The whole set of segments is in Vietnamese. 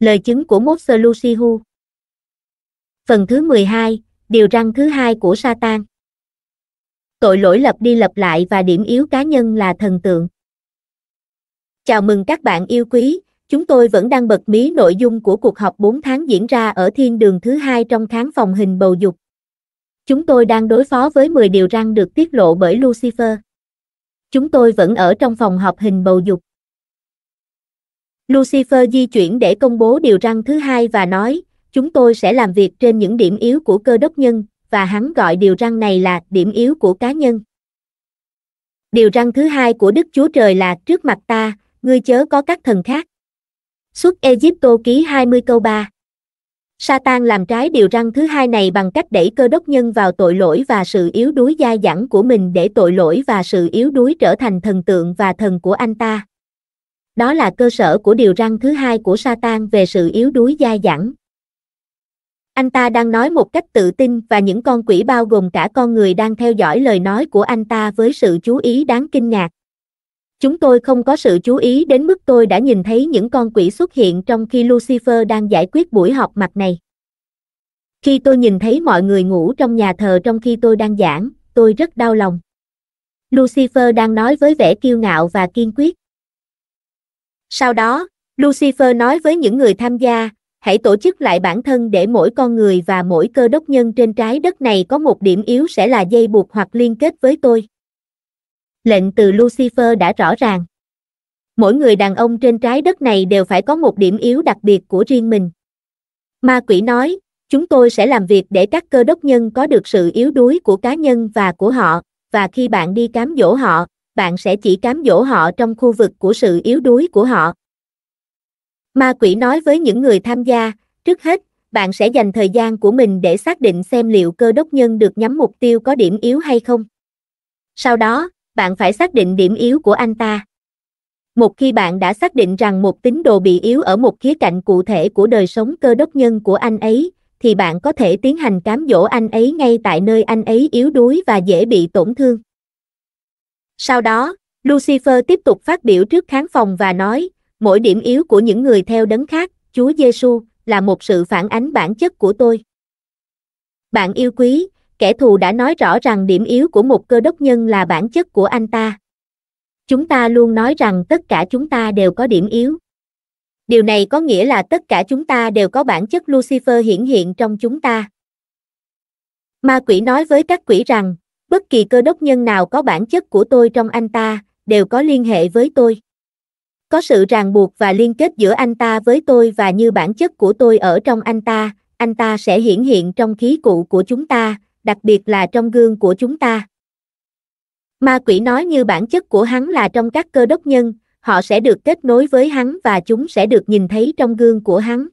Lời chứng của Moses Lucihu Phần thứ 12, điều răng thứ hai của Satan Tội lỗi lập đi lập lại và điểm yếu cá nhân là thần tượng. Chào mừng các bạn yêu quý, chúng tôi vẫn đang bật mí nội dung của cuộc họp 4 tháng diễn ra ở thiên đường thứ hai trong kháng phòng hình bầu dục. Chúng tôi đang đối phó với 10 điều răng được tiết lộ bởi Lucifer. Chúng tôi vẫn ở trong phòng họp hình bầu dục. Lucifer di chuyển để công bố điều răng thứ hai và nói, chúng tôi sẽ làm việc trên những điểm yếu của cơ đốc nhân, và hắn gọi điều răng này là điểm yếu của cá nhân. Điều răng thứ hai của Đức Chúa Trời là trước mặt ta, ngươi chớ có các thần khác. Xuất Egypto ký 20 câu 3 Satan làm trái điều răng thứ hai này bằng cách đẩy cơ đốc nhân vào tội lỗi và sự yếu đuối dai dẳng của mình để tội lỗi và sự yếu đuối trở thành thần tượng và thần của anh ta. Đó là cơ sở của điều răng thứ hai của Satan về sự yếu đuối dai dẳng. Anh ta đang nói một cách tự tin và những con quỷ bao gồm cả con người đang theo dõi lời nói của anh ta với sự chú ý đáng kinh ngạc. Chúng tôi không có sự chú ý đến mức tôi đã nhìn thấy những con quỷ xuất hiện trong khi Lucifer đang giải quyết buổi họp mặt này. Khi tôi nhìn thấy mọi người ngủ trong nhà thờ trong khi tôi đang giảng, tôi rất đau lòng. Lucifer đang nói với vẻ kiêu ngạo và kiên quyết. Sau đó, Lucifer nói với những người tham gia, hãy tổ chức lại bản thân để mỗi con người và mỗi cơ đốc nhân trên trái đất này có một điểm yếu sẽ là dây buộc hoặc liên kết với tôi. Lệnh từ Lucifer đã rõ ràng. Mỗi người đàn ông trên trái đất này đều phải có một điểm yếu đặc biệt của riêng mình. Ma quỷ nói, chúng tôi sẽ làm việc để các cơ đốc nhân có được sự yếu đuối của cá nhân và của họ, và khi bạn đi cám dỗ họ, bạn sẽ chỉ cám dỗ họ trong khu vực của sự yếu đuối của họ. Ma quỷ nói với những người tham gia, trước hết, bạn sẽ dành thời gian của mình để xác định xem liệu cơ đốc nhân được nhắm mục tiêu có điểm yếu hay không. Sau đó, bạn phải xác định điểm yếu của anh ta. Một khi bạn đã xác định rằng một tín đồ bị yếu ở một khía cạnh cụ thể của đời sống cơ đốc nhân của anh ấy, thì bạn có thể tiến hành cám dỗ anh ấy ngay tại nơi anh ấy yếu đuối và dễ bị tổn thương. Sau đó, Lucifer tiếp tục phát biểu trước khán phòng và nói, mỗi điểm yếu của những người theo đấng khác, Chúa Giêsu là một sự phản ánh bản chất của tôi. Bạn yêu quý, kẻ thù đã nói rõ rằng điểm yếu của một cơ đốc nhân là bản chất của anh ta. Chúng ta luôn nói rằng tất cả chúng ta đều có điểm yếu. Điều này có nghĩa là tất cả chúng ta đều có bản chất Lucifer hiển hiện trong chúng ta. Ma quỷ nói với các quỷ rằng, Bất kỳ cơ đốc nhân nào có bản chất của tôi trong anh ta, đều có liên hệ với tôi. Có sự ràng buộc và liên kết giữa anh ta với tôi và như bản chất của tôi ở trong anh ta, anh ta sẽ hiển hiện trong khí cụ của chúng ta, đặc biệt là trong gương của chúng ta. Ma quỷ nói như bản chất của hắn là trong các cơ đốc nhân, họ sẽ được kết nối với hắn và chúng sẽ được nhìn thấy trong gương của hắn.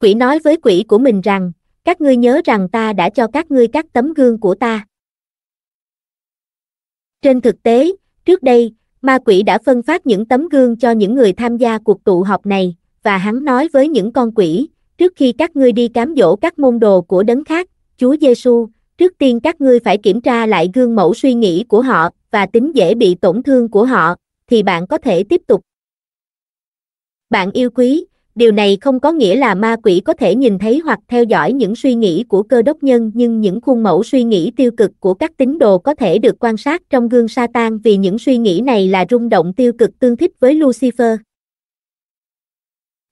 Quỷ nói với quỷ của mình rằng, các ngươi nhớ rằng ta đã cho các ngươi các tấm gương của ta. Trên thực tế, trước đây, ma quỷ đã phân phát những tấm gương cho những người tham gia cuộc tụ họp này, và hắn nói với những con quỷ, trước khi các ngươi đi cám dỗ các môn đồ của đấng khác, Chúa Giêsu, trước tiên các ngươi phải kiểm tra lại gương mẫu suy nghĩ của họ và tính dễ bị tổn thương của họ, thì bạn có thể tiếp tục. Bạn yêu quý, điều này không có nghĩa là ma quỷ có thể nhìn thấy hoặc theo dõi những suy nghĩ của cơ đốc nhân nhưng những khuôn mẫu suy nghĩ tiêu cực của các tín đồ có thể được quan sát trong gương Satan vì những suy nghĩ này là rung động tiêu cực tương thích với Lucifer.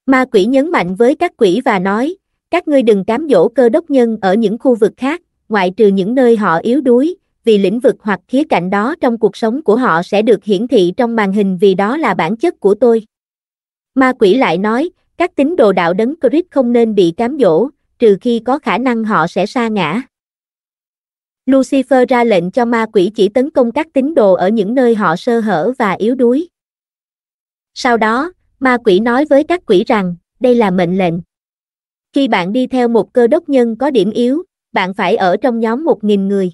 Ma quỷ nhấn mạnh với các quỷ và nói, các ngươi đừng cám dỗ cơ đốc nhân ở những khu vực khác, ngoại trừ những nơi họ yếu đuối, vì lĩnh vực hoặc khía cạnh đó trong cuộc sống của họ sẽ được hiển thị trong màn hình vì đó là bản chất của tôi. Ma quỷ lại nói, các tín đồ đạo đấng Christ không nên bị cám dỗ, trừ khi có khả năng họ sẽ sa ngã. Lucifer ra lệnh cho ma quỷ chỉ tấn công các tín đồ ở những nơi họ sơ hở và yếu đuối. Sau đó, ma quỷ nói với các quỷ rằng, đây là mệnh lệnh. Khi bạn đi theo một cơ đốc nhân có điểm yếu, bạn phải ở trong nhóm một nghìn người.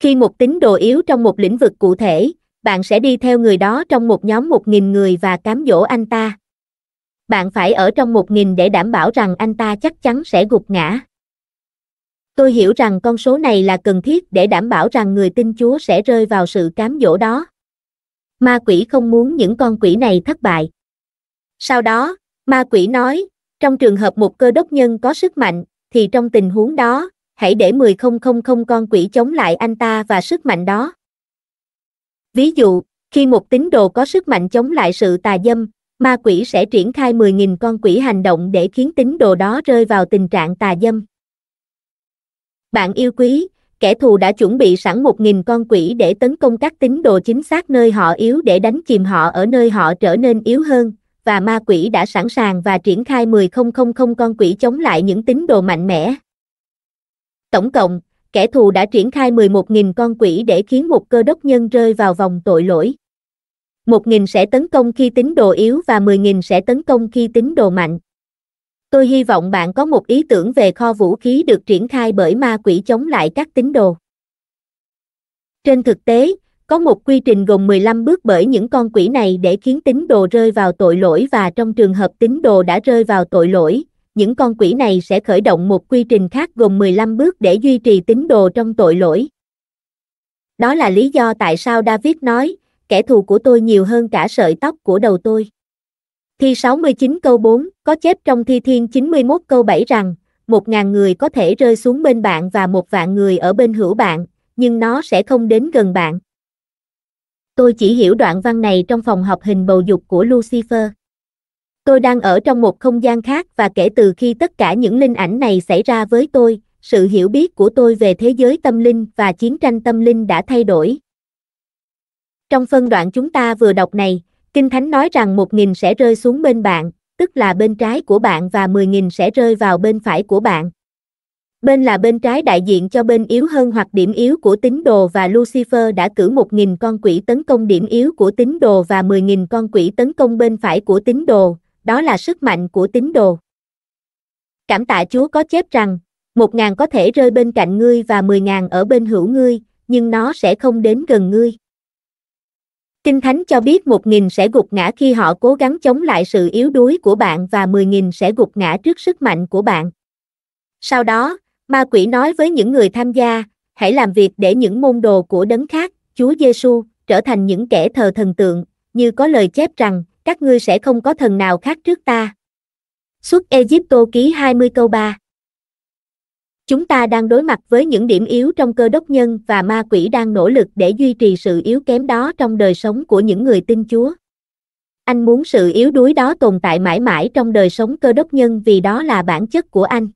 Khi một tín đồ yếu trong một lĩnh vực cụ thể, bạn sẽ đi theo người đó trong một nhóm một nghìn người và cám dỗ anh ta bạn phải ở trong một nghìn để đảm bảo rằng anh ta chắc chắn sẽ gục ngã. Tôi hiểu rằng con số này là cần thiết để đảm bảo rằng người tin Chúa sẽ rơi vào sự cám dỗ đó. Ma quỷ không muốn những con quỷ này thất bại. Sau đó, ma quỷ nói, trong trường hợp một cơ đốc nhân có sức mạnh, thì trong tình huống đó, hãy để 10.000 con quỷ chống lại anh ta và sức mạnh đó. Ví dụ, khi một tín đồ có sức mạnh chống lại sự tà dâm, ma quỷ sẽ triển khai 10.000 con quỷ hành động để khiến tín đồ đó rơi vào tình trạng tà dâm. Bạn yêu quý, kẻ thù đã chuẩn bị sẵn 1.000 con quỷ để tấn công các tín đồ chính xác nơi họ yếu để đánh chìm họ ở nơi họ trở nên yếu hơn, và ma quỷ đã sẵn sàng và triển khai 10.000 con quỷ chống lại những tín đồ mạnh mẽ. Tổng cộng, kẻ thù đã triển khai 11.000 con quỷ để khiến một cơ đốc nhân rơi vào vòng tội lỗi. 1.000 sẽ tấn công khi tín đồ yếu và 10.000 sẽ tấn công khi tín đồ mạnh. Tôi hy vọng bạn có một ý tưởng về kho vũ khí được triển khai bởi ma quỷ chống lại các tín đồ. Trên thực tế, có một quy trình gồm 15 bước bởi những con quỷ này để khiến tín đồ rơi vào tội lỗi và trong trường hợp tín đồ đã rơi vào tội lỗi, những con quỷ này sẽ khởi động một quy trình khác gồm 15 bước để duy trì tín đồ trong tội lỗi. Đó là lý do tại sao David nói, kẻ thù của tôi nhiều hơn cả sợi tóc của đầu tôi. Thi 69 câu 4 có chép trong thi thiên 91 câu 7 rằng, một ngàn người có thể rơi xuống bên bạn và một vạn người ở bên hữu bạn, nhưng nó sẽ không đến gần bạn. Tôi chỉ hiểu đoạn văn này trong phòng học hình bầu dục của Lucifer. Tôi đang ở trong một không gian khác và kể từ khi tất cả những linh ảnh này xảy ra với tôi, sự hiểu biết của tôi về thế giới tâm linh và chiến tranh tâm linh đã thay đổi, trong phân đoạn chúng ta vừa đọc này, Kinh Thánh nói rằng 1.000 sẽ rơi xuống bên bạn, tức là bên trái của bạn và 10.000 sẽ rơi vào bên phải của bạn. Bên là bên trái đại diện cho bên yếu hơn hoặc điểm yếu của tín đồ và Lucifer đã cử 1.000 con quỷ tấn công điểm yếu của tín đồ và 10.000 con quỷ tấn công bên phải của tín đồ, đó là sức mạnh của tín đồ. Cảm tạ Chúa có chép rằng, 1.000 có thể rơi bên cạnh ngươi và 10.000 ở bên hữu ngươi, nhưng nó sẽ không đến gần ngươi. Kinh Thánh cho biết 1.000 sẽ gục ngã khi họ cố gắng chống lại sự yếu đuối của bạn và 10.000 sẽ gục ngã trước sức mạnh của bạn. Sau đó, ma quỷ nói với những người tham gia, hãy làm việc để những môn đồ của đấng khác, Chúa Giêsu trở thành những kẻ thờ thần tượng, như có lời chép rằng, các ngươi sẽ không có thần nào khác trước ta. Xuất Egypto ký 20 câu 3 Chúng ta đang đối mặt với những điểm yếu trong cơ đốc nhân và ma quỷ đang nỗ lực để duy trì sự yếu kém đó trong đời sống của những người tin Chúa. Anh muốn sự yếu đuối đó tồn tại mãi mãi trong đời sống cơ đốc nhân vì đó là bản chất của anh.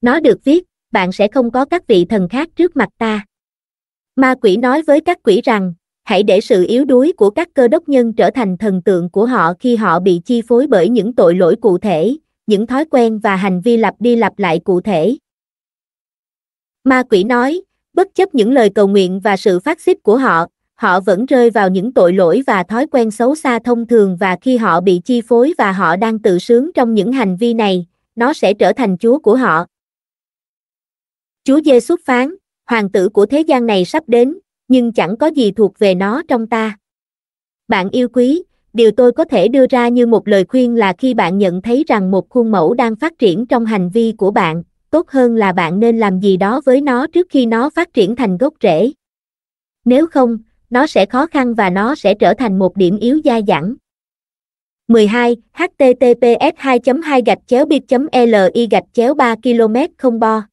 Nó được viết, bạn sẽ không có các vị thần khác trước mặt ta. Ma quỷ nói với các quỷ rằng, hãy để sự yếu đuối của các cơ đốc nhân trở thành thần tượng của họ khi họ bị chi phối bởi những tội lỗi cụ thể, những thói quen và hành vi lặp đi lặp lại cụ thể. Ma quỷ nói, bất chấp những lời cầu nguyện và sự phát xít của họ, họ vẫn rơi vào những tội lỗi và thói quen xấu xa thông thường và khi họ bị chi phối và họ đang tự sướng trong những hành vi này, nó sẽ trở thành chúa của họ. Chúa xuất phán, hoàng tử của thế gian này sắp đến, nhưng chẳng có gì thuộc về nó trong ta. Bạn yêu quý, điều tôi có thể đưa ra như một lời khuyên là khi bạn nhận thấy rằng một khuôn mẫu đang phát triển trong hành vi của bạn, tốt hơn là bạn nên làm gì đó với nó trước khi nó phát triển thành gốc rễ. Nếu không, nó sẽ khó khăn và nó sẽ trở thành một điểm yếu dai dẳng. 12. https 2 2 gạch chéo bit li gạch chéo 3 km không bo